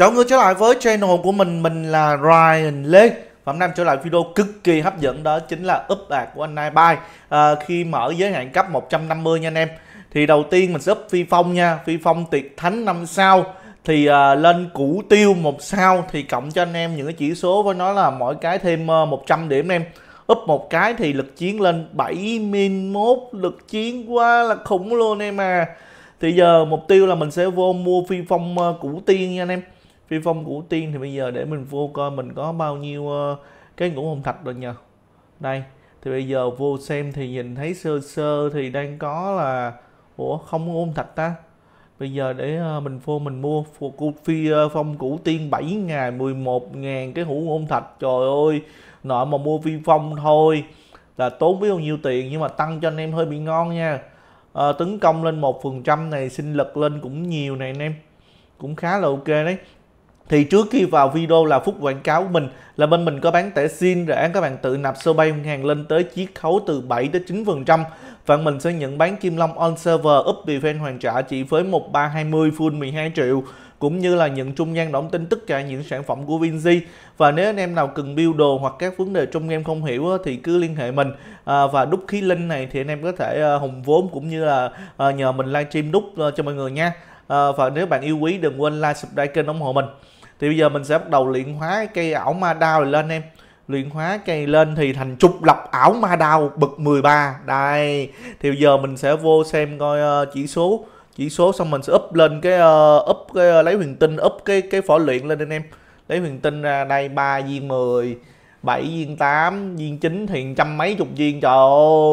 Chào người trở lại với channel của mình, mình là Ryan Lê Và hôm nay trở lại video cực kỳ hấp dẫn đó chính là up bạc của anh Nightbuy à, Khi mở giới hạn cấp 150 nha anh em Thì đầu tiên mình sẽ up phi phong nha, phi phong tuyệt thánh 5 sao Thì à, lên củ tiêu một sao thì cộng cho anh em những cái chỉ số với nó là mỗi cái thêm 100 ờ, điểm anh em Up một cái thì lực chiến lên 71, lực chiến quá là khủng luôn em à Thì giờ mục tiêu là mình sẽ vô mua phi phong ờ, củ tiên nha anh em phi phong củ tiên thì bây giờ để mình vô coi mình có bao nhiêu uh, cái ngũ hồn thạch rồi nhờ đây thì bây giờ vô xem thì nhìn thấy sơ sơ thì đang có là ủa không ngũ hồn thạch ta bây giờ để uh, mình vô mình mua phụ phi uh, phong củ tiên 7 ngày 11 ngàn cái hũ ngôn thạch trời ơi nọ mà mua phi phong thôi là tốn biết bao nhiêu tiền nhưng mà tăng cho anh em hơi bị ngon nha à, tấn công lên một phần trăm này sinh lực lên cũng nhiều này anh em cũng khá là ok đấy thì trước khi vào video là phút quảng cáo của mình là bên mình có bán thẻ xin rồi án các bạn tự nạp sơ bay hàng lên tới chiết khấu từ 7 tới 9% và mình sẽ nhận bán Kim Long on server up vì fan hoàn trả chỉ với 1320 full 12 triệu cũng như là nhận trung gian đóng tin tất cả những sản phẩm của Vinzi và nếu anh em nào cần build đồ hoặc các vấn đề trong game không hiểu thì cứ liên hệ mình à, và đúc khí linh này thì anh em có thể à, hùng vốn cũng như là à, nhờ mình livestream đúc à, cho mọi người nha à, và nếu bạn yêu quý đừng quên like subscribe kênh ủng hộ mình thì bây giờ mình sẽ bắt đầu luyện hóa cây ảo ma đao lên em luyện hóa cây lên thì thành trục lập ảo ma đao bậc 13 đây thì bây giờ mình sẽ vô xem coi ờ, chỉ số chỉ số xong mình sẽ up lên cái uh, up cái uh, lấy huyền tinh up cái cái phỏ luyện lên anh em lấy huyền tinh ra đây 3 viên 10 7 viên 8 viên 9 thì trăm mấy chục viên trời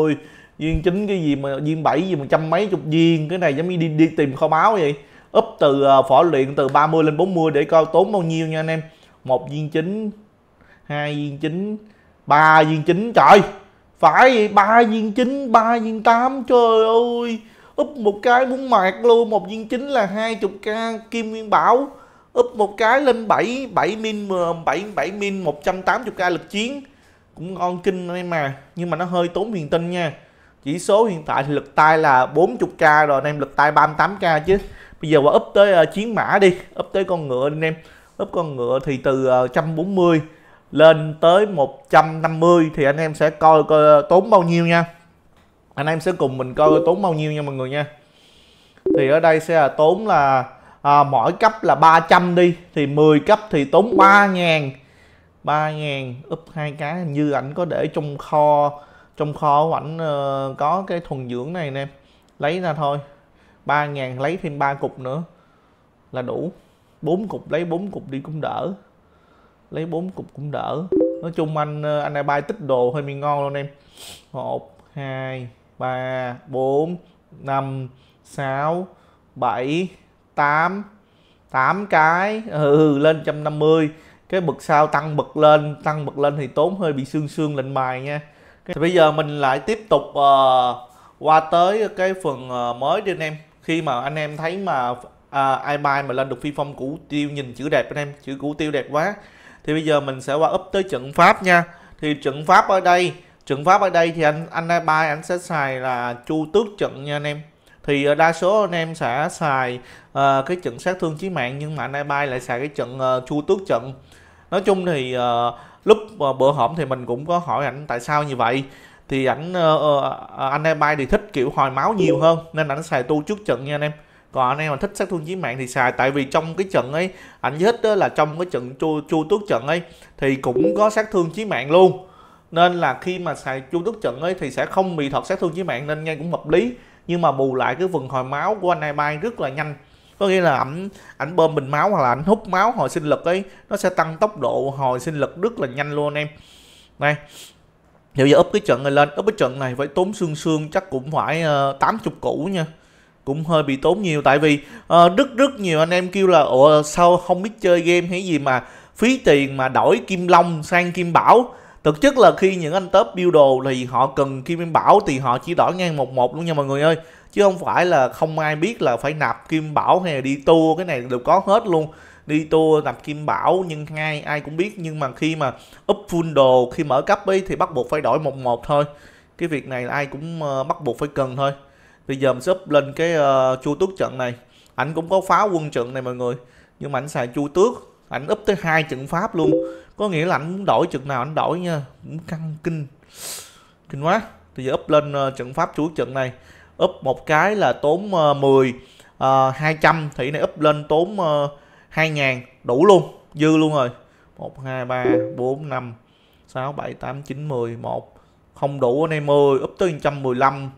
ơi viên 9 cái gì mà viên 7 gì mà trăm mấy chục viên cái này giống như đi đi tìm kho báu vậy úp từ ờ, phỏ luyện từ 30 lên 40 để coi tốn bao nhiêu nha anh em một viên chính hai viên chính ba viên chính trời phải ba viên chính ba viên tám trời ơi úp một cái muốn mạt luôn một viên chính là 20k kim nguyên bảo úp một cái lên 7 7 min 7 ờ, 7 min 180k lực chiến cũng ngon kinh anh em mà nhưng mà nó hơi tốn huyền tinh nha chỉ số hiện tại thì lực tay là 40k rồi anh em lực tay 38k chứ bây giờ qua úp tới uh, chiến mã đi úp tới con ngựa anh em úp con ngựa thì từ uh, ờ, 140 lên tới 150 thì anh em sẽ coi coi ờ, tốn bao nhiêu nha anh em sẽ cùng mình coi tốn bao nhiêu nha mọi người nha thì ở đây sẽ là tốn là à, mỗi cấp là 300 đi thì 10 cấp thì tốn 3 000 3 000 úp hai cái hình như ảnh có để trong kho trong kho của ảnh uh, có cái thuần dưỡng này nè lấy ra thôi ba ngàn lấy thêm ba cục nữa là đủ bốn cục lấy bốn cục đi cũng đỡ lấy bốn cục cũng đỡ nói chung anh anh ai bay tích đồ hơi bị ngon luôn em một hai ba bốn năm sáu bảy tám tám cái ừ lên trăm năm mươi cái bực sau tăng bực lên tăng bực lên thì tốn hơi bị xương xương lệnh bài nha thì bây giờ mình lại tiếp tục uh, qua tới cái phần uh, mới đi anh em khi mà anh em thấy mà à, iBuy mà lên được phi phong củ tiêu nhìn chữ đẹp anh em chữ củ tiêu đẹp quá thì bây giờ mình sẽ qua up tới trận pháp nha thì trận pháp ở đây trận pháp ở đây thì anh anh iBuy anh sẽ xài là chu tước trận nha anh em thì đa số anh em sẽ xài uh, cái trận sát thương chí mạng nhưng mà anh iBuy lại xài cái trận uh, chu tước trận nói chung thì uh, lúc uh, bữa hổm thì mình cũng có hỏi ảnh tại sao như vậy thì ảnh uh, anh em bay thì thích kiểu hồi máu nhiều hơn nên ảnh xài tu trước trận nha anh em còn anh em mà thích sát thương chí mạng thì xài tại vì trong cái trận ấy ảnh thích đó là trong cái trận chu chu tước trận ấy thì cũng có sát thương chí mạng luôn nên là khi mà xài chu tước trận ấy thì sẽ không bị thật sát thương chí mạng nên nghe cũng hợp lý nhưng mà bù lại cái phần hồi máu của anh em bay rất là nhanh có nghĩa là ảnh ảnh bơm bình máu hoặc là ảnh hút máu hồi sinh lực ấy nó sẽ tăng tốc độ hồi sinh lực rất là nhanh luôn anh em này nếu giờ up cái trận này lên, up cái trận này phải tốn xương xương chắc cũng phải uh, ờ, 80 củ nha cũng hơi bị tốn nhiều tại vì uh, rất rất nhiều anh em kêu là ủa sao không biết chơi game hay gì mà phí tiền mà đổi kim long sang kim bảo thực chất là khi những anh top build đồ thì họ cần kim bảo thì họ chỉ đổi ngang một một luôn nha mọi người ơi chứ không phải là không ai biết là phải nạp kim bảo hay là đi tour cái này đều có hết luôn đi tour tập kim bảo nhưng ngay ai cũng biết nhưng mà khi mà up full đồ khi mở cấp ấy thì bắt buộc phải đổi một một thôi cái việc này là ai cũng ờ, bắt buộc phải cần thôi bây giờ mình sẽ up lên cái uh, chu tước trận này ảnh cũng có phá quân trận này mọi người nhưng mà ảnh xài chu tước ảnh up tới hai trận pháp luôn có nghĩa là ảnh muốn đổi trận nào ảnh đổi nha cũng căng kinh kinh quá thì giờ up lên uh, trận pháp chú trận này up một cái là tốn uh, 10 uh, 200 thì này up lên tốn uh, 2 ngàn đủ luôn dư luôn rồi 1 2 3 4 5 6 7 8 9 10 1 không đủ anh em 10 up tới 115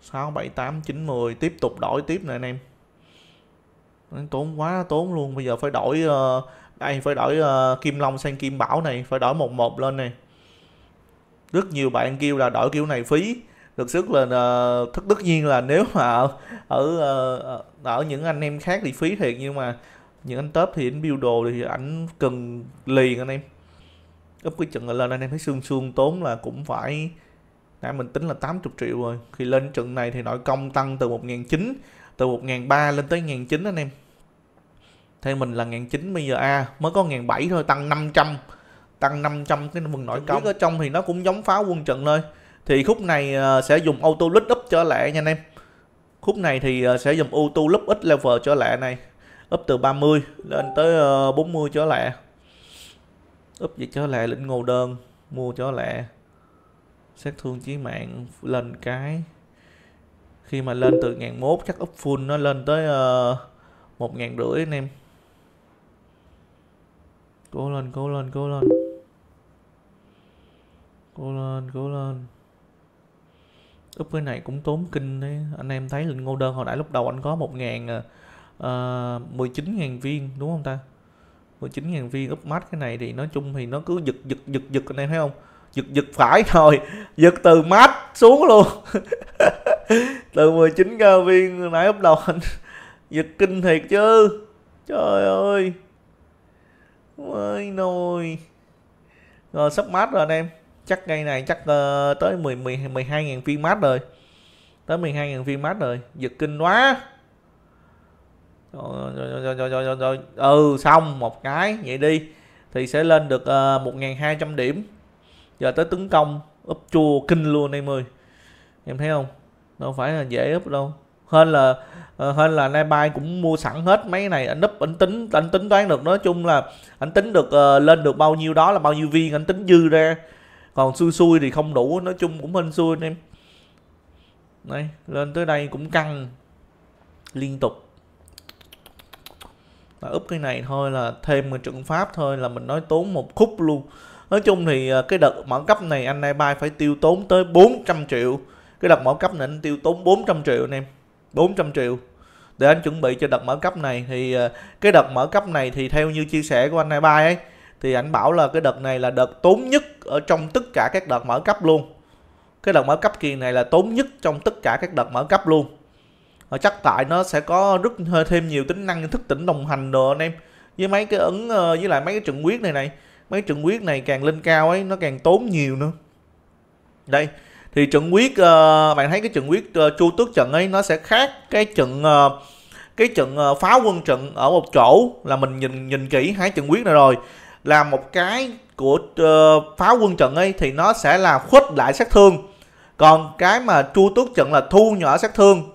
6 7 8 9 10 tiếp tục đổi tiếp nè anh em tốn quá tốn luôn bây giờ phải đổi ờ, đây phải đổi ờ, kim long sang kim bảo này phải đổi một một lên này rất nhiều bạn kêu là đổi kiểu này phí thực sức là uh, ờ, thức tất nhiên là nếu mà ở ở, uh, ở những anh em khác thì phí thiệt nhưng mà những anh top thì anh build đồ thì ảnh cần liền anh em úp cái trận lên anh em thấy xương xương tốn là cũng phải nãy mình tính là 80 triệu rồi khi lên trận này thì nội công tăng từ 1.900 từ 1.300 lên tới 1 chín anh em theo mình là 1 chín bây giờ a à, mới có 1.700 thôi tăng 500 tăng 500 cái phần nội công ở trong thì nó cũng giống pháo quân trận thôi thì khúc này ờ, sẽ dùng auto lift up trở lại nha anh em khúc này thì ờ, sẽ dùng auto lift ít level trở lại này up từ 30 lên tới 40 trở lại up gì trở lại lĩnh ngô đơn mua trở lại sát thương chí mạng lên cái khi mà lên từ ngàn mốt chắc up full nó lên tới ờ, một ngàn rưỡi anh em cố lên cố lên cố lên cố lên cố lên Scoop cái này cũng tốn kinh đấy Anh em thấy lệnh ngô đơn hồi nãy lúc đầu anh có một ngàn à, à, mười chín ngàn viên đúng không ta 19 ngàn viên up mát cái này thì nói chung thì nó cứ giật giật giật giật anh em thấy không giật giật phải rồi giật từ mát xuống luôn từ 19 ngàn viên nãy lúc đầu anh giật kinh thiệt chứ trời ơi ơi nồi rồi sắp mát rồi anh em chắc ngay này chắc uh, tới 10 10 12.000 viên mát rồi. Tới 12.000 viên mát rồi, giật kinh quá. Rồi, rồi, rồi, rồi, rồi, rồi. Ừ xong một cái vậy đi thì sẽ lên được uh, ờ, 1.200 điểm. Giờ tới tấn công úp chua kinh luôn em ơi. Em thấy không? Đâu phải là dễ úp đâu. Hơn là ờ, hơn là Nabai cũng mua sẵn hết mấy này anh úp anh tính anh tính toán được nói chung là anh tính được uh, lên được bao nhiêu đó là bao nhiêu viên anh tính dư ra còn xui xui thì không đủ nói chung cũng hên xui anh em đây lên tới đây cũng căng liên tục là úp cái này thôi là thêm một trận pháp thôi là mình nói tốn một khúc luôn nói chung thì à, cái đợt mở cấp này anh nay bay phải tiêu tốn tới 400 triệu cái đợt mở cấp này anh tiêu tốn 400 triệu anh em 400 triệu để anh chuẩn bị cho đợt mở cấp này thì à, cái đợt mở cấp này thì theo như chia sẻ của anh nay bay ấy thì anh bảo là cái đợt này là đợt tốn nhất ở trong tất cả các đợt mở cấp luôn cái đợt mở cấp kỳ này là tốn nhất trong tất cả các đợt mở cấp luôn ở ờ, chắc tại nó sẽ có rất hơi thêm nhiều tính năng thức tỉnh đồng hành đồ anh em với mấy cái ấn ờ, với lại mấy cái trận quyết này này mấy trận quyết này càng lên cao ấy nó càng tốn nhiều nữa đây thì trận quyết uh, bạn thấy cái trận quyết uh, chu tước trận ấy nó sẽ khác cái trận uh, cái trận uh, phá quân trận ở một chỗ là mình nhìn nhìn kỹ hai trận quyết này rồi là một cái của uh, ờ, pháo quân trận ấy thì nó sẽ là khuếch lại sát thương còn cái mà chu tước trận là thu nhỏ sát thương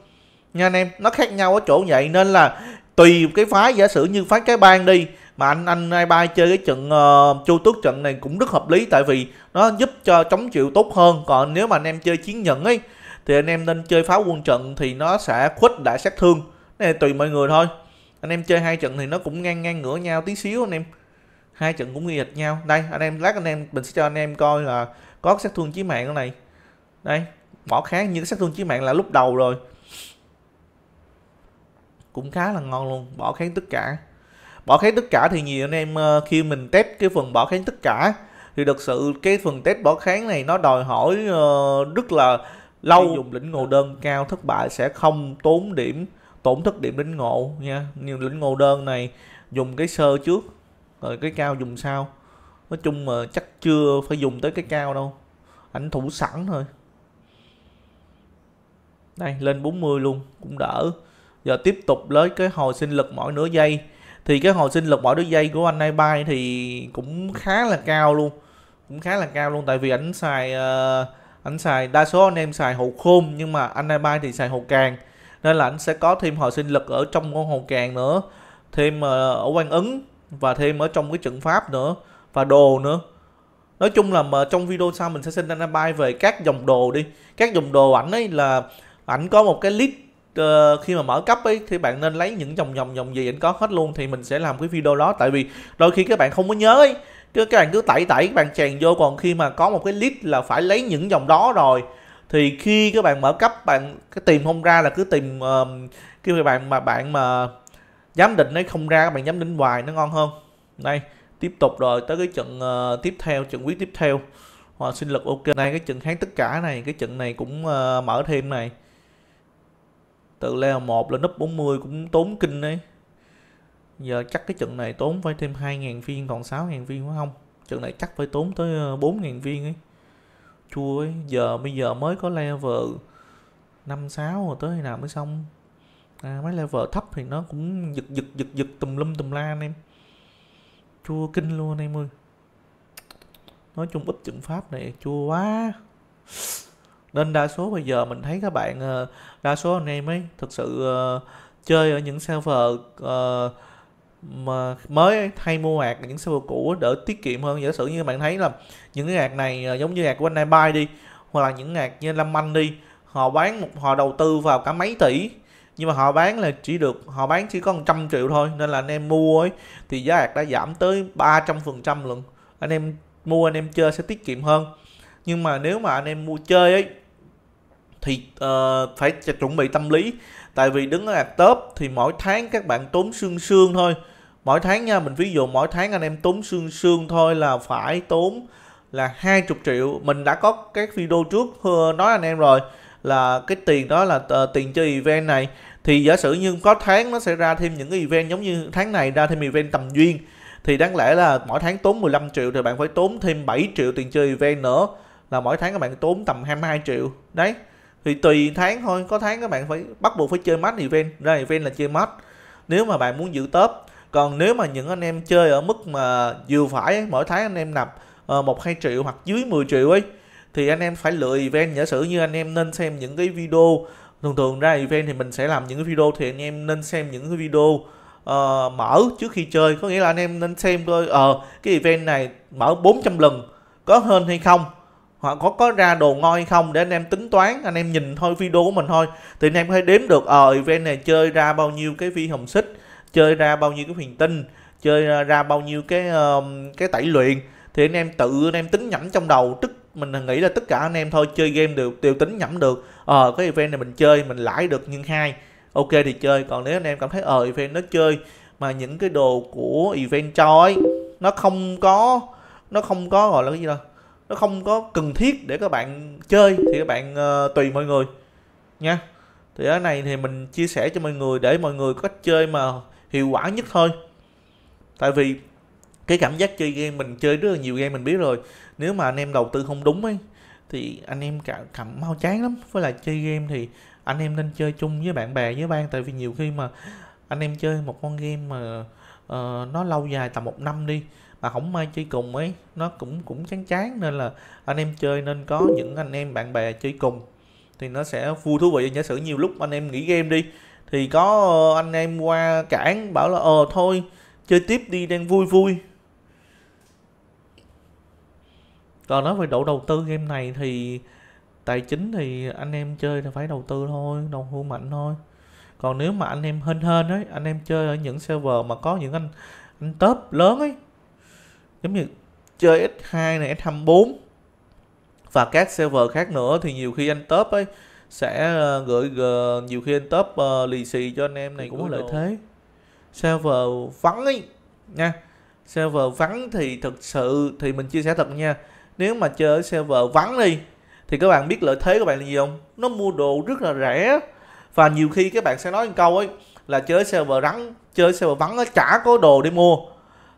nha anh em nó khác nhau ở chỗ vậy nên là tùy cái phái giả sử như phái cái bang đi mà anh anh ai bay chơi cái trận uh, chu tước trận này cũng rất hợp lý tại vì nó giúp cho chống chịu tốt hơn còn nếu mà anh em chơi chiến nhận ấy thì anh em nên chơi pháo quân trận thì nó sẽ khuếch đại sát thương này tùy mọi người thôi anh em chơi hai trận thì nó cũng ngang ngang ngửa nhau tí xíu anh em hai trận cũng nghi nhau đây anh em lát anh em mình sẽ cho anh em coi là có sát thương chí mạng ở này đây bỏ khá như cái sát thương chí mạng là lúc đầu rồi cũng khá là ngon luôn bỏ kháng tất cả bỏ kháng tất cả thì nhiều anh em ờ, khi mình test cái phần bỏ kháng tất cả thì thực sự cái phần test bỏ kháng này nó đòi hỏi ờ, rất là lâu dùng lĩnh ngộ ờ. đơn cao thất bại sẽ không tốn điểm tổn thất điểm lĩnh ngộ nha nhiều lĩnh ngộ đơn này dùng cái sơ trước rồi ờ, cái cao dùng sao nói chung mà chắc chưa phải dùng tới cái cao đâu ảnh thủ sẵn thôi đây lên 40 luôn cũng đỡ giờ tiếp tục lấy cái hồi sinh lực mỗi nửa giây thì cái hồi sinh lực mỗi nửa giây của anh Bay thì cũng khá là cao luôn cũng khá là cao luôn tại vì ảnh xài uh, ảnh xài đa số anh em xài hột khôn nhưng mà anh Bay thì xài hột càng nên là anh sẽ có thêm hồi sinh lực ở trong con hồ càng nữa thêm uh, ở quan ứng và thêm ở trong cái trận pháp nữa và đồ nữa nói chung là mà trong video sau mình sẽ xin anh bay về các dòng đồ đi các dòng đồ ảnh ấy là ảnh có một cái list uh, khi mà mở cấp ấy thì bạn nên lấy những dòng dòng dòng gì ảnh có hết luôn thì mình sẽ làm cái video đó tại vì đôi khi các bạn không có nhớ ấy cứ các bạn cứ tẩy tẩy các bạn chèn vô còn khi mà có một cái list là phải lấy những dòng đó rồi thì khi các bạn mở cấp bạn cái tìm không ra là cứ tìm uh, khi mà bạn mà bạn mà giám định nó không ra các bạn giám định hoài nó ngon hơn đây tiếp tục rồi tới cái trận uh, tiếp theo trận quyết tiếp theo họ ờ, sinh lực ok này cái trận kháng tất cả này cái trận này cũng uh, mở thêm này từ leo 1 lên núp 40 cũng tốn kinh đấy giờ chắc cái trận này tốn phải thêm 2.000 viên còn 6.000 viên phải không trận này chắc phải tốn tới 4.000 viên ấy chua ấy giờ bây giờ mới có level 5 6 rồi tới khi nào mới xong à, mấy level thấp thì nó cũng giật giật giật giật tùm lum tùm la anh em chua kinh luôn anh em ơi nói chung ít trận pháp này chua quá nên đa số bây giờ mình thấy các bạn ờ, đa số anh em ấy thực sự uh, chơi ở những server uh, mà mới thay mua hạt những server cũ đỡ tiết kiệm hơn giả sử như bạn thấy là những cái hạt này giống như hạt của anh bay đi hoặc là những hạt như lâm anh đi họ bán một họ đầu tư vào cả mấy tỷ nhưng mà họ bán là chỉ được họ bán chỉ có 100 triệu thôi nên là anh em mua ấy thì giá hạt đã giảm tới 300 phần trăm luôn anh em mua anh em chơi sẽ tiết kiệm hơn nhưng mà nếu mà anh em mua chơi ấy thì uh, phải chuẩn bị tâm lý tại vì đứng ở hạt top thì mỗi tháng các bạn tốn xương xương thôi mỗi tháng nha mình ví dụ mỗi tháng anh em tốn xương xương thôi là phải tốn là 20 triệu mình đã có các video trước nói anh em rồi là cái tiền đó là ờ, tiền chơi event này thì giả sử như có tháng nó sẽ ra thêm những cái event giống như tháng này ra thêm event tầm duyên thì đáng lẽ là mỗi tháng tốn 15 triệu thì bạn phải tốn thêm 7 triệu tiền chơi event nữa là mỗi tháng các bạn tốn tầm 22 triệu đấy thì tùy tháng thôi có tháng các bạn phải bắt buộc phải chơi match event ra event là chơi match nếu mà bạn muốn giữ top còn nếu mà những anh em chơi ở mức mà vừa phải mỗi tháng anh em nạp ờ, một hai triệu hoặc dưới 10 triệu ấy thì anh em phải lựa event giả sử như anh em nên xem những cái video thường thường ra event thì mình sẽ làm những cái video thì anh em nên xem những cái video uh, mở trước khi chơi có nghĩa là anh em nên xem coi ờ uh, cái event này mở 400 lần có hơn hay không hoặc có có ra đồ ngon hay không để anh em tính toán anh em nhìn thôi video của mình thôi thì anh em có thể đếm được ờ uh, event này chơi ra bao nhiêu cái vi hồng xích chơi ra bao nhiêu cái huyền tinh chơi ra bao nhiêu cái uh, cái tẩy luyện thì anh em tự anh em tính nhẩm trong đầu trước mình nghĩ là tất cả anh em thôi chơi game đều tiêu tính nhẩm được ờ cái event này mình chơi mình lãi được nhân hai ok thì chơi còn nếu anh em cảm thấy ờ event nó chơi mà những cái đồ của event cho ấy nó không có nó không có gọi là cái gì đâu nó không có cần thiết để các bạn chơi thì các bạn uh, tùy mọi người nha thì cái này thì mình chia sẻ cho mọi người để mọi người có cách chơi mà hiệu quả nhất thôi tại vì cái cảm giác chơi game mình chơi rất là nhiều game mình biết rồi nếu mà anh em đầu tư không đúng ấy thì anh em cảm, cảm mau chán lắm với lại chơi game thì anh em nên chơi chung với bạn bè với ban tại vì nhiều khi mà anh em chơi một con game mà uh, nó lâu dài tầm một năm đi mà không may chơi cùng ấy nó cũng cũng chán chán nên là anh em chơi nên có những anh em bạn bè chơi cùng thì nó sẽ vui thú vị giả sử nhiều lúc anh em nghỉ game đi thì có anh em qua cản bảo là ờ thôi chơi tiếp đi đang vui vui còn nói về độ đầu tư game này thì tài chính thì anh em chơi là phải đầu tư thôi đầu tư mạnh thôi còn nếu mà anh em hên hên ấy anh em chơi ở những server mà có những anh anh top lớn ấy giống như chơi x 2 này S24 và các server khác nữa thì nhiều khi anh top ấy sẽ ờ, gửi uh, nhiều khi anh top uh, lì xì cho anh em này cũng có lợi thế server vắng ấy nha server vắng thì thực sự thì mình chia sẻ thật nha nếu mà chơi server vắng đi thì các bạn biết lợi thế của bạn là gì không nó mua đồ rất là rẻ và nhiều khi các bạn sẽ nói một câu ấy là chơi server rắn chơi server vắng nó chả có đồ để mua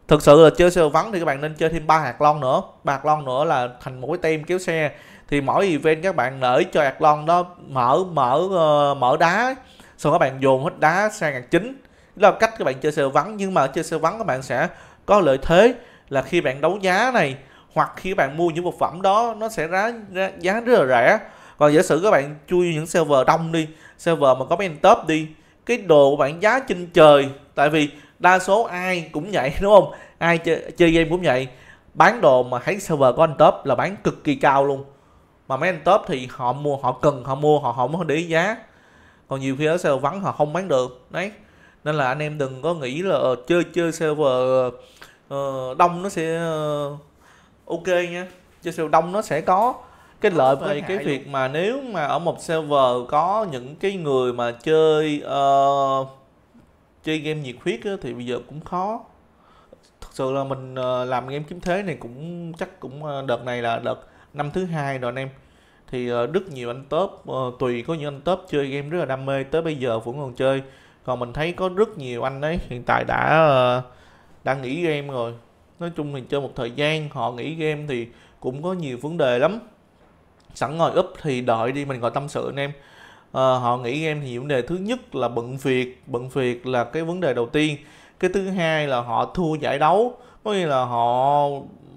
thực sự là chơi server vắng thì các bạn nên chơi thêm ba hạt lon nữa ba hạt lon nữa là thành một cái tem kéo xe thì mỗi event các bạn nở cho hạt lon đó mở mở uh, mở đá xong các bạn dồn hết đá sang hạt chính đó là cách các bạn chơi server vắng nhưng mà chơi server vắng các bạn sẽ có lợi thế là khi bạn đấu giá này hoặc khi bạn mua những vật phẩm đó nó sẽ giá, giá rất là rẻ còn giả sử các bạn chui những server đông đi server mà có mấy top đi cái đồ của bạn giá trên trời tại vì đa số ai cũng vậy đúng không ai chơi, chơi game cũng vậy bán đồ mà thấy server có anh top là bán cực kỳ cao luôn mà mấy anh top thì họ mua họ cần họ mua họ không để ý giá còn nhiều khi ở server vắng họ không bán được đấy nên là anh em đừng có nghĩ là ờ, chơi chơi server uh, đông nó sẽ uh, ok nha cho sự đông nó sẽ có cái lợi về cái việc mà nếu mà ở một server có những cái người mà chơi uh, chơi game nhiệt huyết á, thì bây giờ cũng khó thật sự là mình uh, làm game kiếm thế này cũng chắc cũng uh, đợt này là đợt năm thứ hai rồi anh em thì uh, rất nhiều anh top uh, tùy có những anh top chơi game rất là đam mê tới bây giờ vẫn còn chơi còn mình thấy có rất nhiều anh ấy hiện tại đã uh, đã nghỉ game rồi nói chung thì chơi một thời gian họ nghỉ game thì cũng có nhiều vấn đề lắm sẵn ngồi úp thì đợi đi mình ngồi tâm sự anh em à, họ nghỉ game thì vấn đề thứ nhất là bận việc bận việc là cái vấn đề đầu tiên cái thứ hai là họ thua giải đấu có nghĩa là họ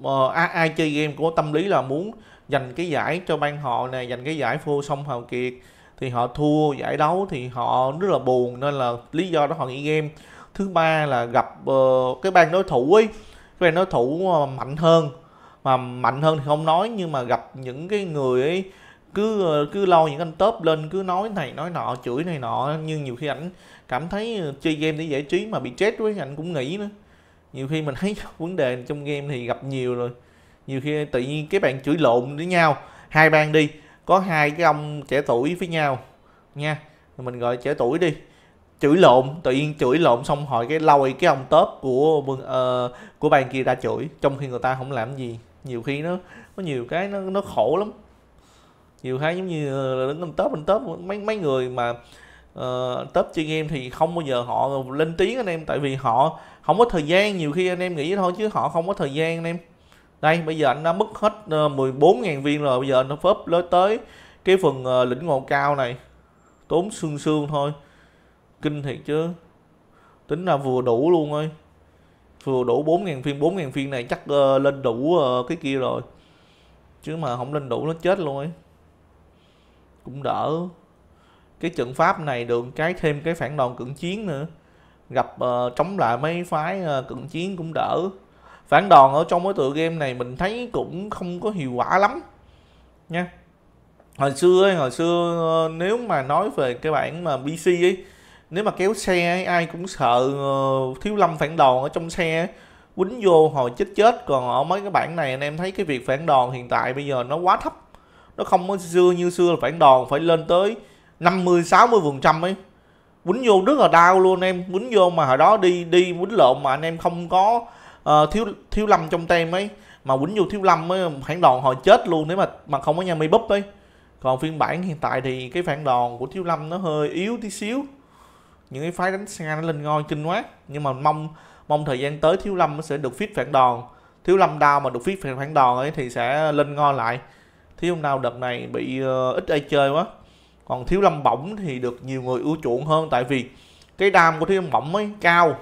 ờ, ai, ai chơi game có tâm lý là muốn dành cái giải cho ban họ này dành cái giải vô sông hào kiệt thì họ thua giải đấu thì họ rất là buồn nên là lý do đó họ nghỉ game thứ ba là gặp uh, cái ban đối thủ ấy cái đối thủ ờ, mạnh hơn mà mạnh hơn thì không nói nhưng mà gặp những cái người ấy cứ ờ, cứ lo những anh top lên cứ nói này nói nọ chửi này nọ nhưng nhiều khi ảnh cảm thấy ờ, chơi game để giải trí mà bị chết với ảnh cũng nghĩ nữa nhiều khi mình thấy vấn đề trong game thì gặp nhiều rồi nhiều khi tự nhiên cái bạn chửi lộn với nhau hai bang đi có hai cái ông trẻ tuổi với nhau nha mình gọi trẻ tuổi đi chửi lộn tự nhiên chửi lộn xong hỏi cái lôi cái ông tớp của uh, của bàn kia ra chửi trong khi người ta không làm gì nhiều khi nó có nhiều cái nó nó khổ lắm nhiều khi giống như ờ, đứng lên tớp lên tớp mấy mấy người mà uh, tớp chơi game thì không bao giờ họ lên tiếng anh em tại vì họ không có thời gian nhiều khi anh em nghĩ thôi chứ họ không có thời gian anh em đây bây giờ anh đã mất hết 14.000 viên rồi bây giờ nó phớp lối tới cái phần lĩnh ngộ cao này tốn xương xương thôi kinh thiệt chứ tính là vừa đủ luôn ơi vừa đủ 4.000 phiên 4.000 phiên này chắc uh, lên đủ uh, cái kia rồi chứ mà không lên đủ nó chết luôn ấy cũng đỡ cái trận pháp này được cái thêm cái phản đòn cận chiến nữa gặp uh, chống lại mấy phái uh, cận chiến cũng đỡ phản đòn ở trong cái tựa game này mình thấy cũng không có hiệu quả lắm nha hồi xưa ấy, hồi xưa uh, nếu mà nói về cái bản mà pc ấy nếu mà kéo xe ai cũng sợ ờ, thiếu lâm phản đòn ở trong xe quýnh vô hồi chết chết còn ở mấy cái bản này anh em thấy cái việc phản đòn hiện tại bây giờ nó quá thấp nó không có xưa như xưa là phản đòn phải lên tới 50 60 phần trăm ấy quýnh vô rất là đau luôn em quýnh vô mà hồi đó đi đi quýnh lộn mà anh em không có uh, thiếu thiếu lâm trong tem ấy mà quýnh vô thiếu lâm ấy phản đòn hồi chết luôn nếu mà mà không có nhà mi búp ấy còn phiên bản hiện tại thì cái phản đòn của thiếu lâm nó hơi yếu tí xíu những cái phái đánh xe nó lên ngôi chinh quá nhưng mà mong mong thời gian tới thiếu lâm nó sẽ được fit phản đòn thiếu lâm đau mà được fit phản đòn ấy thì sẽ lên ngôi lại thiếu lâm đau đợt này bị uh, ít ai chơi quá còn thiếu lâm bổng thì được nhiều người ưa chuộng hơn tại vì cái đam của thiếu lâm bổng ấy cao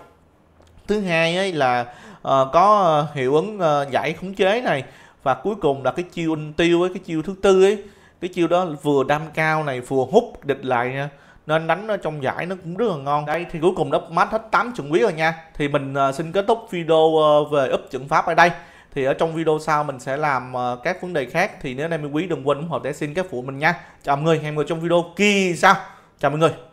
thứ hai ấy là uh, có ờ, hiệu ứng uh, giải khống chế này và cuối cùng là cái chiêu in tiêu ấy cái chiêu thứ tư ấy cái chiêu đó vừa đam cao này vừa hút địch lại nha nên đánh ở trong giải nó cũng rất là ngon đây thì cuối cùng đã match hết 8 trận quý rồi nha thì mình à, xin kết thúc video à, về úp trận pháp ở đây thì ở trong video sau mình sẽ làm à, các vấn đề khác thì nếu anh em quý đừng quên ủng hộ để xin các phụ mình nha chào mọi người hẹn gặp trong video kỳ sau chào mọi người